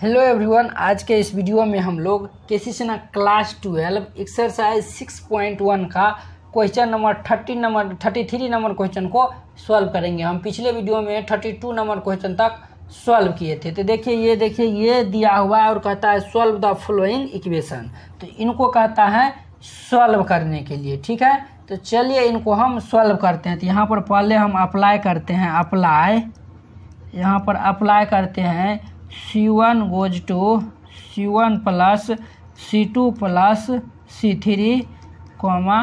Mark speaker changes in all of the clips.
Speaker 1: hello everyone आज के इस वीडियो में हम लोग K C Sinha class twelve exercise six point one का question number thirty number thirty three number question को सॉल्व करेंगे हम पिछले वीडियो में थर्टी टू नंबर क्वेश्चन तक सॉल्व किए थे तो देखिए ये देखिए ये दिया हुआ है और कहता है सॉल्व द फॉलोइंग इक्वेशन तो इनको कहता है सॉल्व करने के लिए ठीक है तो चलिए इनको हम सॉल्व करते हैं तो यहाँ पर पहले हम अप्लाई करते हैं अप्लाई यहाँ पर अप्लाई करते हैं C one goes to C one plus C two plus C three comma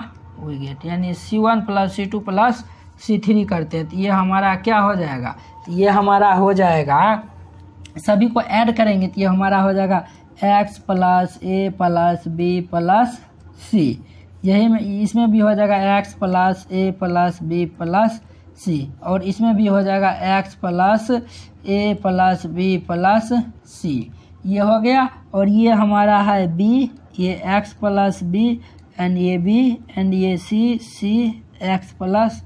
Speaker 1: we get यानी C one plus C two plus C three करते हैं तो ये हमारा क्या हो जाएगा तो ये हमारा हो जाएगा सभी को ऐड करेंगे तो ये हमारा हो जाएगा x plus a plus b plus c यही में इसमें भी हो जाएगा x plus a plus b plus c और इसमें भी हो जाएगा x plus a plus b plus c ये हो गया और ये हमारा है बी ये एक्स प्लस बी एंड ये बी एंड ये सी सी एक्स प्लस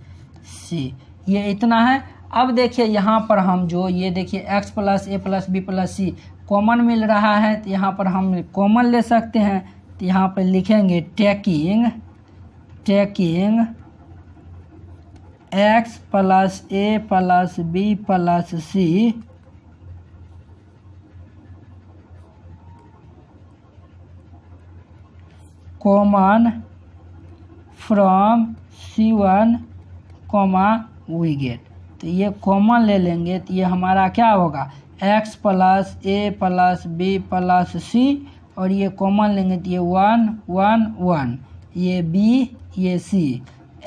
Speaker 1: सी ये इतना है अब देखिए यहाँ पर हम जो ये देखिए x plus a plus b plus c common मिल रहा है तो यहाँ पर हम कॉमन ले सकते हैं तो यहाँ पर लिखेंगे taking taking x plus a plus b plus c common from C one comma we get तो ये कॉमन ले लेंगे तो ये हमारा क्या होगा x plus a plus b plus c और ये कॉमन लेंगे तो ये वन वन वन ये बी ये सी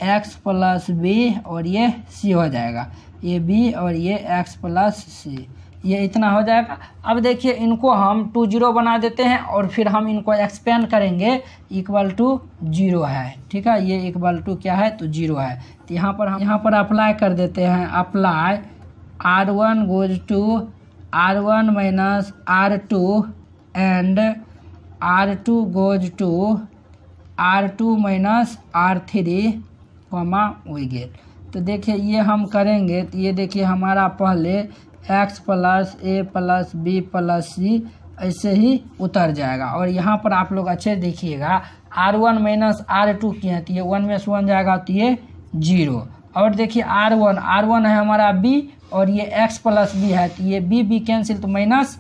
Speaker 1: एक्स प्लस बी और ये सी हो जाएगा ये बी और ये एक्स प्लस सी ये इतना हो जाएगा अब देखिए इनको हम टू जीरो बना देते हैं और फिर हम इनको एक्सपेंड करेंगे इक्वल टू जीरो है ठीक है ये इक्वल टू क्या है तो जीरो है तो यहाँ पर हम यहाँ पर अप्लाई कर देते हैं apply R one goes to R one minus R two and R two goes to R two minus R three comma we get तो देखिए ये हम करेंगे तो ये देखिए हमारा पहले x plus a plus b plus c ऐसे ही उतर जाएगा और यहाँ पर आप लोग अच्छे देखिएगा R one minus R two किए तो ये वन में से वन जाएगा तो ये जीरो और देखिए आर वन आर वन है हमारा बी और ये एक्स प्लस बी है तो ये बी बी कैंसिल तो माइनस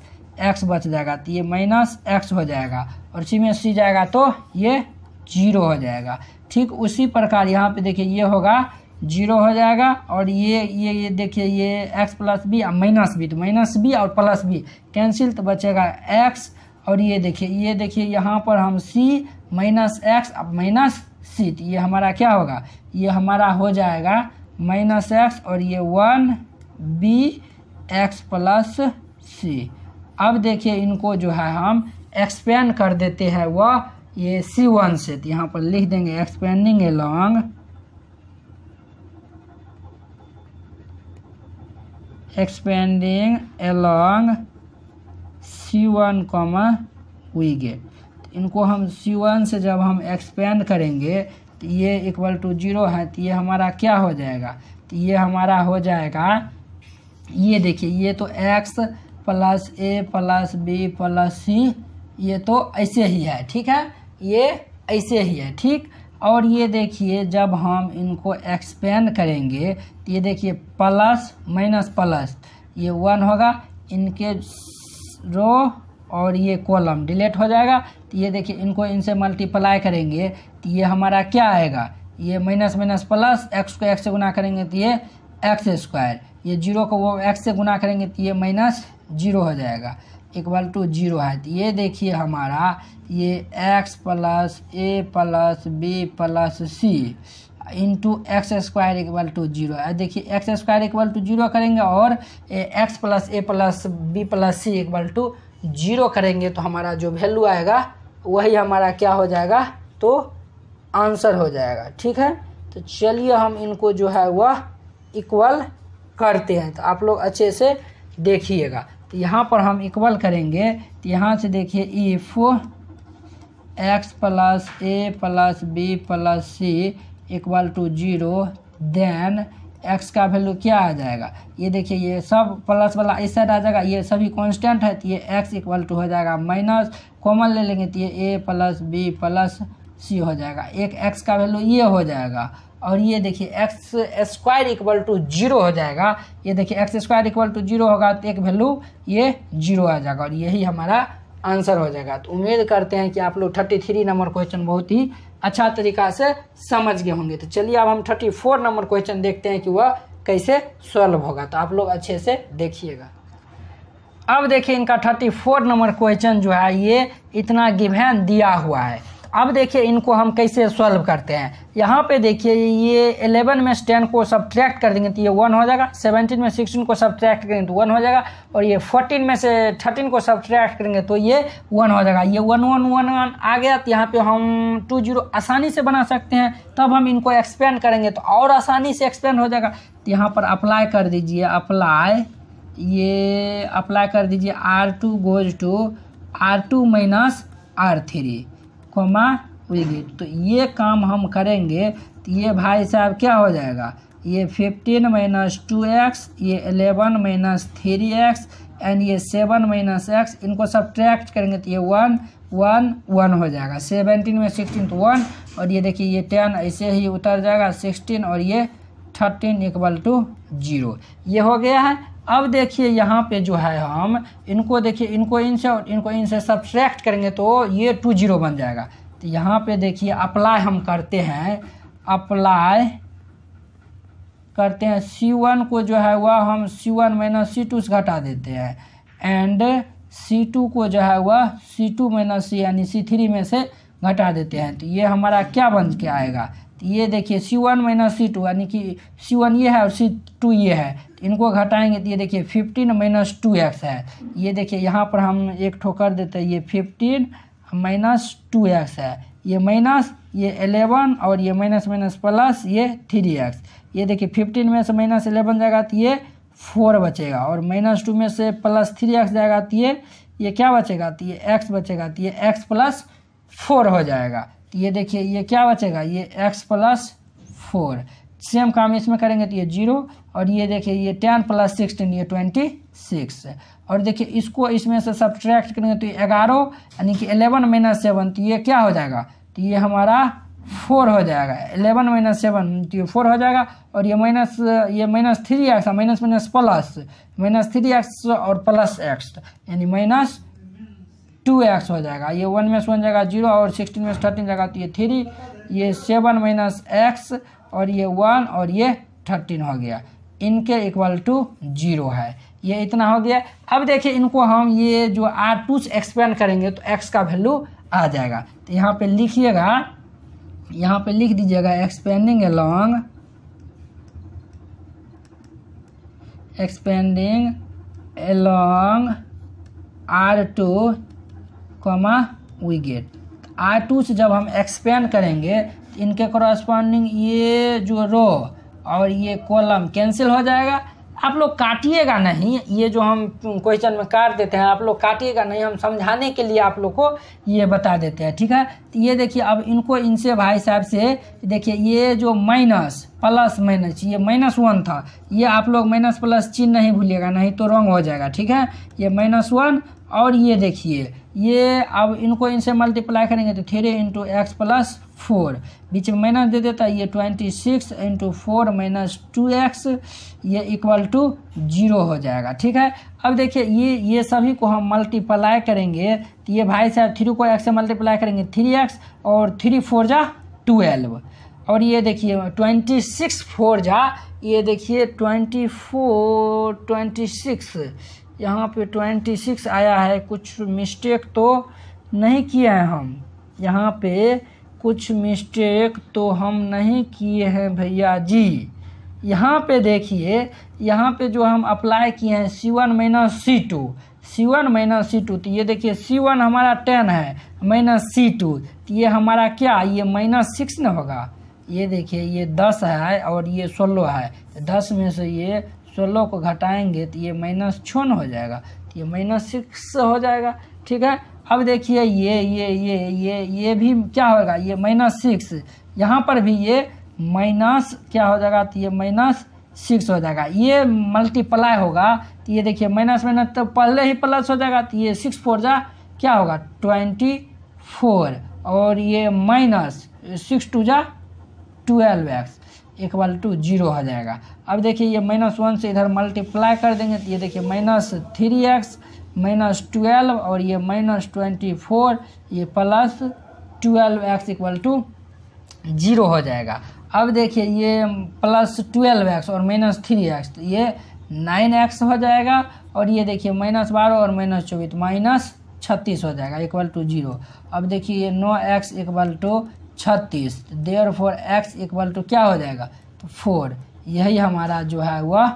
Speaker 1: एक्स बच जाएगा तो ये माइनस एक्स हो जाएगा और सी में सी जाएगा तो ये जीरो हो जाएगा ठीक उसी प्रकार यहाँ पे देखिए ये होगा जीरो हो जाएगा और ये ये ये देखिए ये एक्स प्लस बी और माइनस बी तो माइनस बी और प्लस बी कैंसिल तो बचेगा एक्स और ये देखिए ये देखिए यहाँ पर हम सी माइनस एक्स अब माइनस सी तो ये हमारा क्या होगा ये हमारा हो जाएगा माइनस एक्स और ये one b x plus c अब देखिए इनको जो है हम एक्सपेंड कर देते हैं वह ये सी वन से तो यहाँ पर लिख देंगे expanding along expanding along C one comma we get इनको हम सी वन से जब हम एक्सपेंड करेंगे तो ये इक्वल टू जीरो है तो ये हमारा क्या हो जाएगा तो ये हमारा हो जाएगा ये देखिए ये तो x plus a plus b plus c ये तो ऐसे ही है ठीक है ये ऐसे ही है ठीक और ये देखिए जब हम इनको एक्सपेंड करेंगे ये देखिए प्लस माइनस प्लस ये वन होगा इनके रो और ये कॉलम डिलीट हो जाएगा तो ये देखिए इनको इनसे मल्टीप्लाई करेंगे तो ये हमारा क्या आएगा ये माइनस माइनस प्लस एक्स को एक्स से गुना करेंगे तो ये एक्स स्क्वायर ये जीरो को वो एक्स से गुना करेंगे तो ये माइनस जीरो हो जाएगा इक्वल टू जीरो है तो ये देखिए हमारा ये x plus a plus b plus c into x square equal to zero देखिए x square equal to zero करेंगे और x plus a plus b plus c equal to zero करेंगे तो हमारा जो वैल्यू आएगा वही हमारा क्या हो जाएगा तो आंसर हो जाएगा ठीक है तो चलिए हम इनको जो है वह इक्वल करते हैं तो आप लोग अच्छे से देखिएगा तो यहाँ पर हम इक्वल करेंगे तो यहाँ से देखिए if x plus a plus b plus c equal to zero then x का वैल्यू क्या आ जाएगा ये देखिए ये सब प्लस वाला इस साइड आ जाएगा ये सभी कांस्टेंट है तो ये एक्स इक्वल टू हो जाएगा माइनस कॉमन ले लेंगे तो ये a plus b plus c हो जाएगा एक एक्स का वैल्यू ये हो जाएगा और ये देखिए x square equal to zero हो जाएगा ये देखिए x square equal to zero होगा तो एक वैल्यू ये जीरो आ जाएगा और यही हमारा आंसर हो जाएगा तो उम्मीद करते हैं कि आप लोग थर्टी थ्री नंबर क्वेश्चन बहुत ही अच्छा तरीका से समझ गए होंगे तो चलिए अब हम थर्टी फोर नंबर क्वेश्चन देखते हैं कि वह कैसे सॉल्व होगा तो आप लोग अच्छे से देखिएगा अब देखिए इनका थर्टी फोर नंबर क्वेश्चन जो है ये इतना गिवेन दिया हुआ है अब देखिए इनको हम कैसे सॉल्व करते हैं यहाँ पे देखिए ये 11 में से 10 को सब कर देंगे तो ये वन हो जाएगा 17 में 16 को सब करेंगे तो वन हो जाएगा और ये 14 में से 13 को सब करेंगे तो ये वन हो जाएगा ये वन वन वन वन आ गया तो यहाँ पे हम टू जीरो आसानी से बना सकते हैं तब हम इनको एक्सपेंड करेंगे तो और आसानी से एक्सपेंड हो जाएगा तो यहाँ पर अप्लाई कर दीजिए अप्लाई ये अप्लाई कर दीजिए R two goes to R two minus R three comma we get तो ये काम हम करेंगे तो ये भाई साहब क्या हो जाएगा ये फिफ्टीन माइनस टू एक्स ये eleven minus three x and ये सेवन माइनस एक्स इनको सब ट्रैक्ट करेंगे तो ये वन वन वन हो जाएगा सेवनटीन में सिक्सटीन तो वन और ये देखिए ये टेन ऐसे ही उतर जाएगा सिक्सटीन और ये थर्टीन इक्वल टू जीरो ये हो गया है अब देखिए यहाँ पे जो है हम इनको देखिए इनको इनसे और इनको इनसे सब्सट्रैक्ट करेंगे तो ये टू जीरो बन जाएगा तो यहाँ पे देखिए अप्लाई हम करते हैं अप्लाई करते हैं सी वन को जो है वह हम C one minus C two से घटा देते हैं एंड सी टू को जो है वह सी टू माइनस सी यानी सी थ्री में से घटा देते हैं तो ये हमारा क्या बन के आएगा तो ये देखिए C one minus C two यानी कि सी वन ये है और सी टू ये है इनको घटाएंगे तो ये देखिए फिफ्टीन माइनस टू एक्स है ये देखिए यहाँ पर हम एक ठोकर देते हैं ये फिफ्टीन माइनस टू एक्स है ये माइनस ये एलेवन और ये माइनस माइनस प्लस ये थ्री एक्स ये देखिए फिफ्टीन में से माइनस एलेवन जाएगा तो ये फोर बचेगा और माइनस टू में से प्लस थ्री एक्स जाएगा तो ये ये क्या बचेगा तो ये एक्स बचेगा तो ये एक्स प्लस फोर हो जाएगा तो ये देखिए ये क्या बचेगा ये एक्स प्लस फोर सेम काम इसमें करेंगे तो ये जीरो और ये देखिए ये टेन प्लस सिक्सटीन ये ट्वेंटी सिक्स और देखिए इसको इसमें से सब्ट्रैक्ट करेंगे तो ये ग्यारह यानी कि एलेवन माइनस सेवन तो ये क्या हो जाएगा तो ये हमारा फोर हो जाएगा एलेवन माइनस सेवन तो ये फोर हो जाएगा और ये माइनस ये minus three x minus minus plus minus three x और प्लस एक्स यानी माइनस टू एक्स हो जाएगा ये वन में से वन जाएगा जीरो और सिक्सटीन में से थर्टीन जाएगा तो ये थ्री ये सेवन माइनस एक्स और ये वन और ये थर्टीन हो गया इनके इक्वल टू जीरो है ये इतना हो गया अब देखिए इनको हम ये जो आर टू से एक्सपेंड करेंगे तो एक्स का वैल्यू आ जाएगा तो यहाँ पे लिखिएगा यहाँ पे लिख दीजिएगा expanding along expanding R two comma we get R two से जब हम एक्सपेंड करेंगे इनके कॉरस्पॉन्डिंग ये जो रो और ये कॉलम कैंसिल हो जाएगा आप लोग काटिएगा नहीं ये जो हम क्वेश्चन में काट देते हैं आप लोग काटिएगा नहीं हम समझाने के लिए आप लोग को ये बता देते हैं ठीक है तो ये देखिए अब इनको इनसे भाई साहब से देखिए ये जो माइनस प्लस माइनस ये माइनस वन था ये आप लोग माइनस प्लस चिन्ह नहीं भूलिएगा नहीं तो रॉन्ग हो जाएगा ठीक है ये माइनस वन और ये देखिए ये अब इनको इनसे मल्टीप्लाई करेंगे तो three into x plus four बीच में माइनस दे देता है ये twenty six into four minus two x ये इक्वल टू जीरो हो जाएगा ठीक है अब देखिए ये ये सभी को हम मल्टीप्लाई करेंगे तो ये भाई साहब थ्री को एक्स से मल्टीप्लाई करेंगे थ्री एक्स और थ्री फोर जा ट्वेल्व और ये देखिए ट्वेंटी सिक्स फोर जा ये देखिए ट्वेंटी फोर ट्वेंटी सिक्स यहाँ पे ट्वेंटी सिक्स आया है कुछ मिस्टेक तो नहीं किए हैं हम यहाँ पे कुछ मिस्टेक तो हम नहीं किए हैं भैया जी यहाँ पे देखिए यहाँ पे जो हम अप्लाई किए हैं C one minus C two C one minus C two तो ये देखिए सी वन हमारा टेन है माइनस सी टू तो ये हमारा क्या ये माइनस सिक्स ना होगा ये देखिए ये दस है और ये सोलह है तो दस में से ये सोलह को घटाएंगे तो ये माइनस छून हो जाएगा तो ये माइनस सिक्स हो जाएगा ठीक है अब देखिए ये ये ये ये ये भी क्या होगा ये माइनस सिक्स यहाँ पर भी ये माइनस क्या हो जाएगा तो ये माइनस सिक्स हो जाएगा ये मल्टीप्लाई होगा तो ये देखिए माइनस माइनस तो पहले ही प्लस हो जाएगा तो ये सिक्स फोर जा क्या होगा ट्वेंटी फोर और ये माइनस सिक्स टू जा ट्वेल्व एक्स तो इक्वल टू जीरो हो जाएगा अब देखिए ये माइनस वन से इधर मल्टीप्लाई कर देंगे तो ये देखिए minus three x minus twelve और ये माइनस ट्वेंटी फोर ये plus twelve x equal to zero हो जाएगा अब देखिए ये प्लस ट्वेल्व एक्स और माइनस थ्री एक्स तो ये नाइन एक्स हो जाएगा और ये देखिए माइनस बारह और माइनस चौबीस माइनस छत्तीस हो जाएगा इक्वल टू जीरो अब देखिए ये नौ एक्स इक्वल टू छत्तीस therefore x equal to क्या हो जाएगा तो फोर यही हमारा जो है वह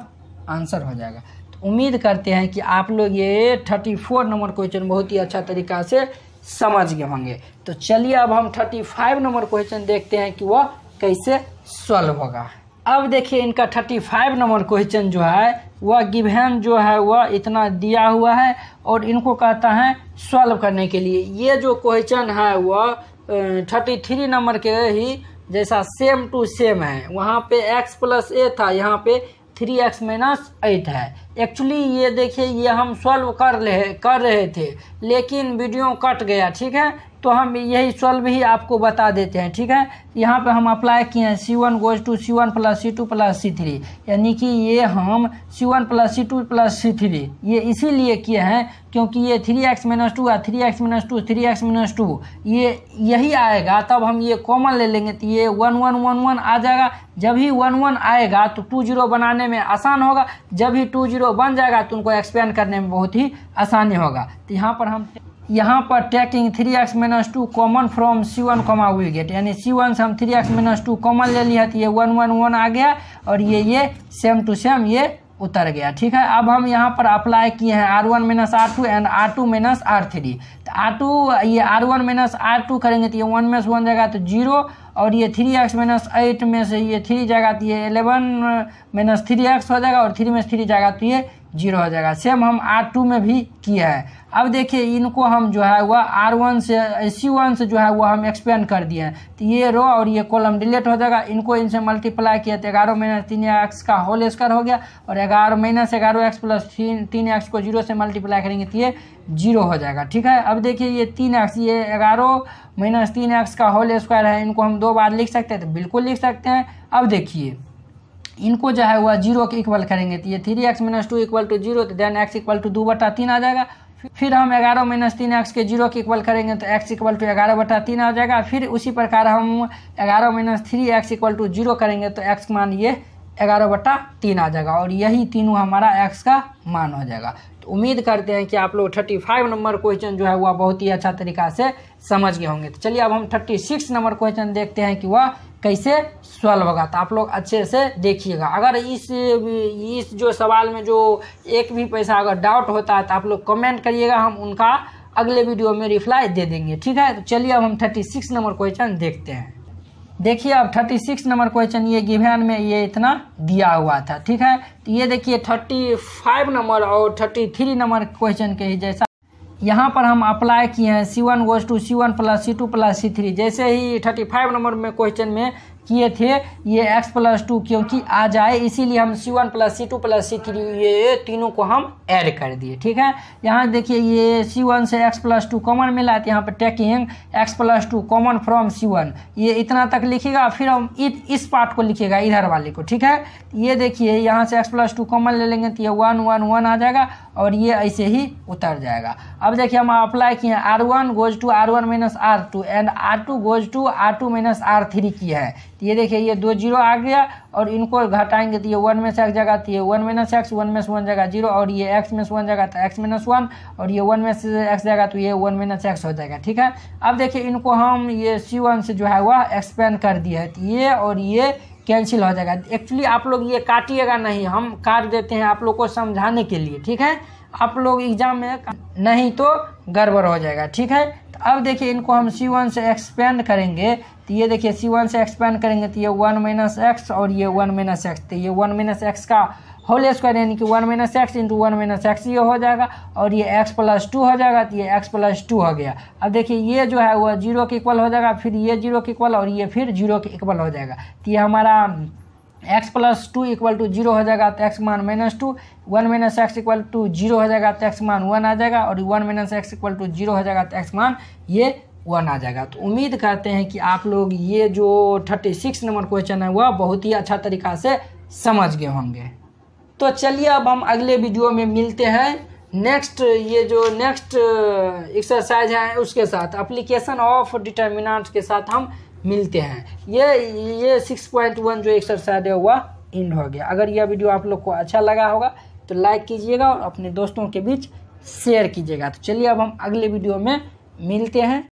Speaker 1: आंसर हो जाएगा तो उम्मीद करते हैं कि आप लोग ये थर्टी फोर नंबर क्वेश्चन बहुत ही अच्छा तरीका से समझ गए होंगे तो चलिए अब हम थर्टी फाइव नंबर क्वेश्चन देखते हैं कि वह कैसे सॉल्व होगा अब देखिए इनका थर्टी फाइव नंबर क्वेश्चन जो है वह गिवहन जो है वह इतना दिया हुआ है और इनको कहता है सॉल्व करने के लिए ये जो क्वेश्चन है वह थर्टी थ्री नंबर के ही जैसा सेम टू सेम है वहाँ पे एक्स प्लस ए था यहाँ पे थ्री एक्स माइनस एट है एक्चुअली ये देखिए ये हम सॉल्व कर रहे कर रहे थे लेकिन वीडियो कट गया ठीक है तो हम यही सॉल्व ही आपको बता देते हैं ठीक है यहाँ पे हम अप्लाई किए हैं C one goes to C one plus C two plus C three यानी कि ये हम C one plus C two plus C three ये इसीलिए किए हैं क्योंकि ये थ्री एक्स माइनस टू या three x minus two three x minus two ये यही आएगा तब हम ये कॉमन ले लेंगे तो ये वन वन वन वन आ जाएगा जब ही वन वन आएगा तो टू जीरो बनाने में आसान होगा जब ही टू जीरो बन जाएगा तो उनको एक्सपेंड करने में बहुत ही आसानी होगा तो यहाँ पर हम यहाँ पर taking three x minus two common from C one comma we get यानी सी वन से हम three x minus two common ले लिया तो ये वन वन वन आ गया और ये ये सेम टू सेम ये उतर गया ठीक है अब हम यहाँ पर अप्लाई किए हैं R one minus R two and R two minus R three तो आर टू ये R one minus R two करेंगे तो ये वन माइनस वन जाएगा तो जीरो और ये थ्री एक्स माइनस एट में से ये थ्री जाएगा तो ये एलेवन माइनस थ्री एक्स हो जाएगा और थ्री में थ्री जाएगा तो ये जीरो हो जाएगा सेम हम आर टू में भी किया है अब देखिए इनको हम जो है वह आर वन से सी वन से जो है वह हम एक्सपेंड कर दिए हैं तो ये रो और ये कॉलम डिलीट हो जाएगा इनको इनसे मल्टीप्लाई किया तो ग्यारह माइनस तीन एक्स का होल स्क्वायर हो गया और ग्यारह माइनस ग्यारह एक्स प्लस तीन तीन एक्स को जीरो से मल्टीप्लाई करेंगे तो ये जीरो हो जाएगा ठीक है अब देखिए ये तीन एक्स ये ग्यारह माइनस तीन एक्स का होल स्क्वायर है इनको हम दो बार लिख सकते हैं तो बिल्कुल लिख सकते हैं अब देखिए इनको जो है वह जीरो के इक्वल करेंगे तो ये three x minus two equal to zero तो देन एक्स इक्वल टू दो बटा तीन आ जाएगा फिर हम ग्यारह माइनस तीन एक्स के जीरो के इक्वल करेंगे तो एक्स इक्वल टू ग्यारह बटा तीन आ जाएगा फिर उसी प्रकार हम ग्यारह minus three x equal to zero करेंगे तो एक्स मान ये ग्यारह बटा तीन आ जाएगा और यही तीनों हमारा एक्स का मान हो जाएगा तो उम्मीद करते हैं कि आप लोग थर्टी फाइव नंबर क्वेश्चन जो है वह बहुत ही अच्छा तरीका से समझ गए होंगे तो चलिए अब हम थर्टी सिक्स नंबर क्वेश्चन देखते हैं कि वह कैसे सॉल्व होगा तो आप लोग अच्छे से देखिएगा अगर इस इस जो सवाल में जो एक भी पैसा अगर डाउट होता है तो आप लोग कमेंट करिएगा हम उनका अगले वीडियो में रिप्लाई दे देंगे ठीक है तो चलिए अब हम थर्टी सिक्स नंबर क्वेश्चन देखते हैं देखिए अब थर्टी सिक्स नंबर क्वेश्चन ये गिवन में ये इतना दिया हुआ था ठीक है तो ये देखिए थर्टी फाइव नंबर और थर्टी थ्री नंबर क्वेश्चन के ही जैसा यहाँ पर हम अप्लाई किए हैं C one goes to C one plus C two plus C three जैसे ही थर्टी फाइव नंबर में क्वेश्चन में किए थे ये x प्लस टू क्योंकि आ जाए इसीलिए हम C one plus C two plus C three ये तीनों को हम ऐड कर दिए ठीक है यहाँ देखिए ये सी वन से x प्लस टू कॉमन मिला तो यहाँ पर taking x plus two common from C one ये इतना तक लिखिएगा फिर हम इत, इस पार्ट को लिखिएगा इधर वाले को ठीक है ये देखिए यहाँ से x प्लस टू कॉमन ले लेंगे तो ये वन वन वन आ जाएगा और ये ऐसे ही उतर जाएगा अब देखिए हम अप्लाई किए हैं R one goes to R one minus R two and R two goes to R two minus R three की है तो ये देखिए ये दो जीरो आ गया और इनको घटाएंगे तो ये वन में से एक्स जगह तो ये वन माइनस एक्स वन में से वन जगह जीरो और ये एक्स में से वन जगह तो एक्स माइनस वन और ये वन में से एक्स जगह तो ये वन माइनस एक्स हो जाएगा ठीक है अब देखिए इनको हम ये सी वन से जो है वह एक्सपेंड कर दिया है तो ये और ये कैंसिल हो जाएगा एक्चुअली आप लोग ये काटिएगा नहीं हम काट देते हैं आप लोग को समझाने के लिए ठीक है आप लोग एग्जाम में नहीं तो गड़बड़ हो जाएगा ठीक है तो अब देखिए इनको हम सी वन से एक्सपेंड करेंगे तो ये देखिए सी वन से एक्सपेंड करेंगे तो ये वन माइनस एक्स और ये वन माइनस एक्स तो ये वन माइनस एक्स का होल स्क्वायर यानी कि one minus x into one minus x ये हो जाएगा और ये एक्स प्लस टू हो जाएगा तो ये एक्स प्लस टू हो गया अब देखिए ये जो है वह जीरो के इक्वल हो जाएगा फिर ये जीरो के इक्वल और ये फिर जीरो के इक्वल हो जाएगा तो ये हमारा x plus two equal to zero हो जाएगा तो एक्स मान minus two one minus x equal to zero हो जाएगा तो एक्स मान वन आ जाएगा और one minus x equal to zero हो जाएगा तो एक्स मान ये वन आ जाएगा तो उम्मीद करते हैं कि आप लोग ये जो थर्टी सिक्स नंबर क्वेश्चन है वह बहुत ही अच्छा तरीका से समझ गए होंगे तो चलिए अब हम अगले वीडियो में मिलते हैं नेक्स्ट ये जो नेक्स्ट एक्सरसाइज है उसके साथ अप्लीकेशन ऑफ डिटर्मिनाट के साथ हम मिलते हैं ये ये सिक्स पॉइंट वन जो एक्सरसाइज है वह इंड हो गया अगर यह वीडियो आप लोग को अच्छा लगा होगा तो लाइक कीजिएगा और अपने दोस्तों के बीच शेयर कीजिएगा तो चलिए अब हम अगले वीडियो में मिलते हैं